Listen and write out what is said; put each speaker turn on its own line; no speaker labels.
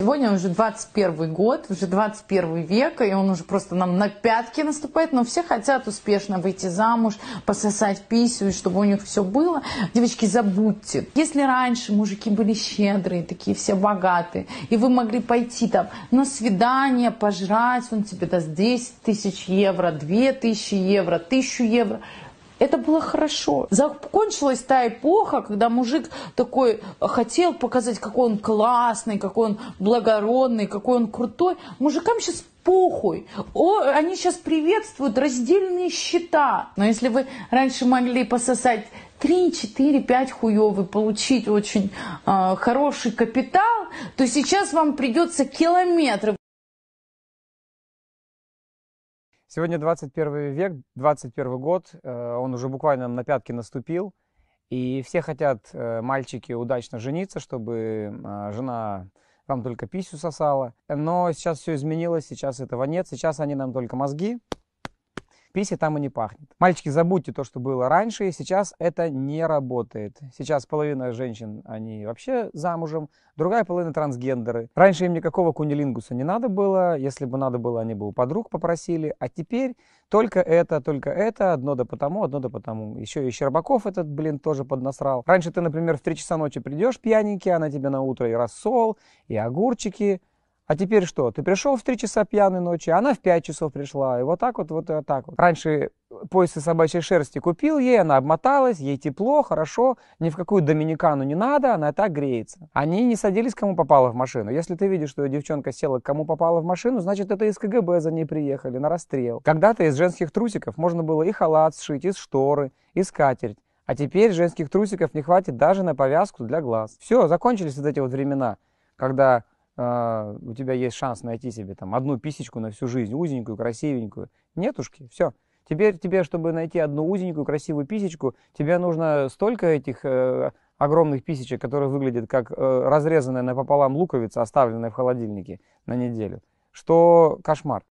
Сегодня уже 21 год, уже 21 век, и он уже просто нам на пятки наступает, но все хотят успешно выйти замуж, пососать писю, и чтобы у них все было. Девочки, забудьте. Если раньше мужики были щедрые, такие все богатые, и вы могли пойти там на свидание, пожрать, он тебе даст 10 тысяч евро, 2 тысячи евро, 1000 евро – это было хорошо. Закончилась та эпоха, когда мужик такой э, хотел показать, какой он классный, какой он благородный, какой он крутой. Мужикам сейчас похуй. О, они сейчас приветствуют раздельные счета. Но если вы раньше могли пососать 3, 4, 5 хуёвы, получить очень э, хороший капитал, то сейчас вам придется километры
Сегодня 21 век, 21 год, э, он уже буквально на пятки наступил, и все хотят, э, мальчики, удачно жениться, чтобы а, жена вам только писю сосала. Но сейчас все изменилось, сейчас этого нет, сейчас они нам только мозги, Писи там и не пахнет. Мальчики, забудьте то, что было раньше. Сейчас это не работает. Сейчас половина женщин, они вообще замужем, другая половина трансгендеры. Раньше им никакого кунилингуса не надо было. Если бы надо было, они бы у подруг попросили. А теперь только это, только это, одно да потому, одно да потому. Еще и Щербаков этот, блин, тоже поднасрал. Раньше ты, например, в 3 часа ночи придешь пьяненький, она тебе на утро и рассол, и огурчики, а теперь что? Ты пришел в 3 часа пьяной ночи, а она в 5 часов пришла. И вот так вот, вот, вот так вот. Раньше э, пояс из собачьей шерсти купил ей, она обмоталась, ей тепло, хорошо, ни в какую доминикану не надо, она так греется. Они не садились, кому попало в машину. Если ты видишь, что девчонка села, кому попало в машину, значит, это из КГБ за ней приехали на расстрел. Когда-то из женских трусиков можно было и халат сшить, и шторы, и скатерть. А теперь женских трусиков не хватит даже на повязку для глаз. Все, закончились вот эти вот времена, когда а, у тебя есть шанс найти себе там одну писечку на всю жизнь, узенькую, красивенькую. Нетушки, все. Теперь тебе, чтобы найти одну узенькую, красивую писечку, тебе нужно столько этих э, огромных писечек, которые выглядят как э, разрезанная напополам луковица, оставленная в холодильнике на неделю, что кошмар.